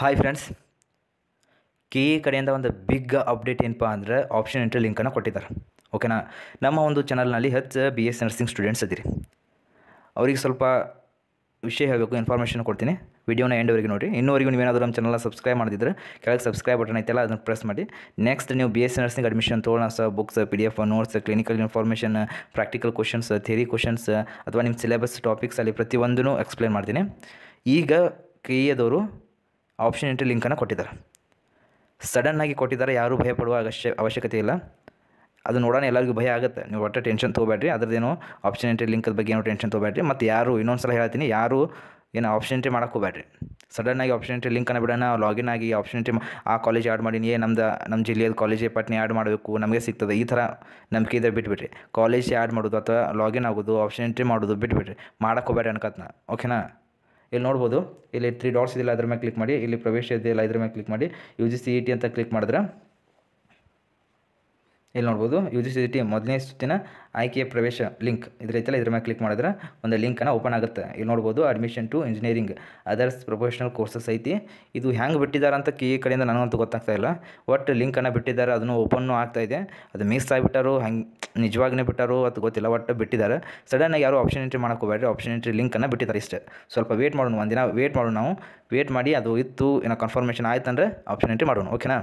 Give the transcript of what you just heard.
hi friends K A ಕಡೆಯಿಂದ ಒಂದು big update ಏನಪ್ಪ ಅಂದರೆ ಆಪ್ಷನ್ ಎಂಟ್ರಿ ಲಿಂಕನ್ನು ಕೊಟ್ಟಿದ್ದಾರೆ ಓಕೆನಾ ನಮ್ಮ ಒಂದು ಚಾನಲ್ನಲ್ಲಿ ಹೆಚ್ಚು ಬಿ ಎಸ್ ನರ್ಸಿಂಗ್ ಸ್ಟೂಡೆಂಟ್ಸ್ ಇದ್ದೀರಿ ಅವ್ರಿಗೆ ಸ್ವಲ್ಪ ವಿಷಯ ಹೇಳಬೇಕು ಇನ್ಫಾರ್ಮೇಷನ್ ಕೊಡ್ತೀನಿ ವಿಡಿಯೋನ ಎಂಡ್ವರೆಗೆ ನೋಡಿ ಇನ್ನೂವರೆಗೂ ಏನಾದರೂ ನಮ್ಮ ಚಾನಲ್ನ ಸಬ್ಸ್ಕ್ರೈಬ್ ಮಾಡಿದ್ರೆ ಕೆಳಗೆ ಸಬ್ಸ್ಕ್ರೈಬ್ ಬಟನ್ ಐತೆಲ್ಲ ಅದನ್ನು ಪ್ರೆಸ್ ಮಾಡಿ ನೆಕ್ಸ್ಟ್ ನೀವು ಬಿ ಎಸ್ ನರ್ಸಿಂಗ್ ಅಡ್ಮಿಷನ್ ತೊಗೊಳ್ಳೋ books P D F notes clinical information practical questions theory questions ಅಥವಾ ನಿಮ್ಮ ಸಿಲೆಬಸ್ ಟಾಪಿಕ್ಸಲ್ಲಿ ಪ್ರತಿಯೊಂದನ್ನು ಎಕ್ಸ್ಪ್ಲೇನ್ ಮಾಡ್ತೀನಿ ಈಗ ಕೆ ಎದವರು ಆಪ್ಷನ್ ಎಂಟ್ರಿ ಲಿಂಕನ್ನು ಕೊಟ್ಟಿದ್ದಾರೆ ಸಡನ್ನಾಗಿ ಕೊಟ್ಟಿದ್ದಾರೆ ಯಾರೂ ಭಯಪಡುವ ಅವಶ್ಯ ಅವಶ್ಯಕತೆ ಇಲ್ಲ ಅದು ನೋಡೋಣ ಎಲ್ಲರಿಗೂ ಭಯ ಆಗುತ್ತೆ ನೀವು ಒಟ್ಟು ಟೆನ್ಷನ್ ತೊಗೊಬೇಡ್ರಿ ಅದ್ರದ್ದೇನು ಆಪ್ಷನ್ ಎಂಟ್ರಿ ಲಿಂಕದ ಬಗ್ಗೆ ಏನೋ ಟೆನ್ಷನ್ ತೊಗೊಬೇಡ್ರಿ ಮತ್ತು ಯಾರು ಇನ್ನೊಂದು ಸಲ ಹೇಳ್ತೀನಿ ಯಾರು ಏನು ಆಪ್ಷನ್ ಎಂಟ್ರಿ ಮಾಡೋಕೆ ಹೋಗ್ಬೇಡ್ರಿ ಸಡನ್ನಾಗಿ ಆಪ್ಷನ್ ಎಂಟ್ರಿ ಲಿಂಕನ್ನು ಬಿಡೋಣ ಲಾಗಿನ್ ಆಗಿ ಆಪ್ಷನ್ ಎಂಟ್ರಿ ಆ ಕಾಲೇಜ್ ಆ್ಯಡ್ ಮಾಡೀನಿ ನಮ್ದು ನಮ್ಮ ಜಿಲ್ಲೆಯಲ್ಲಿ ಕಾಲೇಜೇ ಪಟ್ನಿ ಆ್ಯಡ್ ಮಾಡಬೇಕು ನಮಗೆ ಸಿಗ್ತದೆ ಈ ಥರ ನಂಬಿಕೆ ಇದ್ರೆ ಬಿಟ್ಬಿಟ್ರಿ ಕಾಲೇಜ್ ಆ್ಯಡ್ ಮಾಡೋದು ಅಥವಾ ಲಾಗಿನ್ ಆಗೋದು ಆಪ್ಷನ್ ಎಂಟ್ರಿ ಮಾಡೋದು ಬಿಟ್ಬಿಟ್ರಿ ಮಾಡೋಕೆ ಹೋಗ್ಬೇಡ್ರಿ ಅನ್ಕತ್ನ ಓಕೆನಾ ಇಲ್ಲಿ ನೋಡ್ಬೋದು ಇಲ್ಲಿ ತ್ರೀ ಡಾಟ್ಸ್ ಇದೆಯಲ್ಲ ಅದ್ರ ಮೇಲೆ ಕ್ಲಿಕ್ ಮಾಡಿ ಇಲ್ಲಿ ಪ್ರವೇಶ ಇದೆಯಲ್ಲ ಇದ್ರ ಮೇಲೆ ಕ್ಲಿಕ್ ಮಾಡಿ U G C E T ಅಂತ ಕ್ಲಿಕ್ ಮಾಡಿದ್ರೆ ಇಲ್ಲಿ ನೋಡ್ಬೋದು U G C E T ಮೊದಲನೇ ಸುತ್ತಿನ ಆಯ್ಕೆಯ ಪ್ರವೇಶ ಲಿಂಕ್ ಇದ್ರೈತಲ್ಲ ಇದ್ರ ಮೇಲೆ ಕ್ಲಿಕ್ ಮಾಡಿದ್ರೆ ಒಂದು ಲಿಂಕನ್ನು ಓಪನ್ ಆಗುತ್ತೆ ಇಲ್ಲಿ ನೋಡ್ಬೋದು admission to engineering others professional courses ಐತಿ ಇದು ಹ್ಯಾಂಗೆ ಬಿಟ್ಟಿದ್ದಾರೆ ಅಂತ ಈ ಕಡೆಯಿಂದ ನನಗಂತೂ ಗೊತ್ತಾಗ್ತಾ ಇಲ್ಲ ಒಟ್ಟು ಲಿಂಕನ್ನು ಬಿಟ್ಟಿದ್ದಾರೆ ಅದನ್ನು ಓಪನ್ನು ಆಗ್ತಾಯಿದೆ ಅದು ಮಿಸ್ ಆಗಿಬಿಟ್ಟಾರು ಹಂಗೆ ನಿಜವಾಗ್ನೇ ಬಿಟ್ಟಾರೋ ಅದು ಗೊತ್ತಿಲ್ಲ ಒಟ್ಟು ಬಿಟ್ಟಿದ್ದಾರೆ ಸಡನ್ನಾಗಿ ಯಾರು ಆಪ್ಷನ್ ಎಂಟ್ರಿ ಮಾಡೋಕೆ ಹೋಗಬೇಡ್ರಿ ಆಪ್ಷನ್ ಎಂಟ್ರಿ ಲಿಂಕನ್ನು ಬಿಟ್ಟಿದ್ದಾರೆ ಇಷ್ಟೇ ಸ್ವಲ್ಪ ವೇಟ್ ಮಾಡೋಣ ಒಂದಿನ ವೇಟ್ ಮಾಡೋಣ ನಾವು ವೇಟ್ ಮಾಡಿ ಅದು ಇತ್ತು ಏನೋ ಕನ್ಫರ್ಮೇಷನ್ ಆಯ್ತಂದ್ರೆ ಆಪ್ಷನ್ ಎಂಟ್ರಿ ಮಾಡೋಣ ಓಕೆನಾ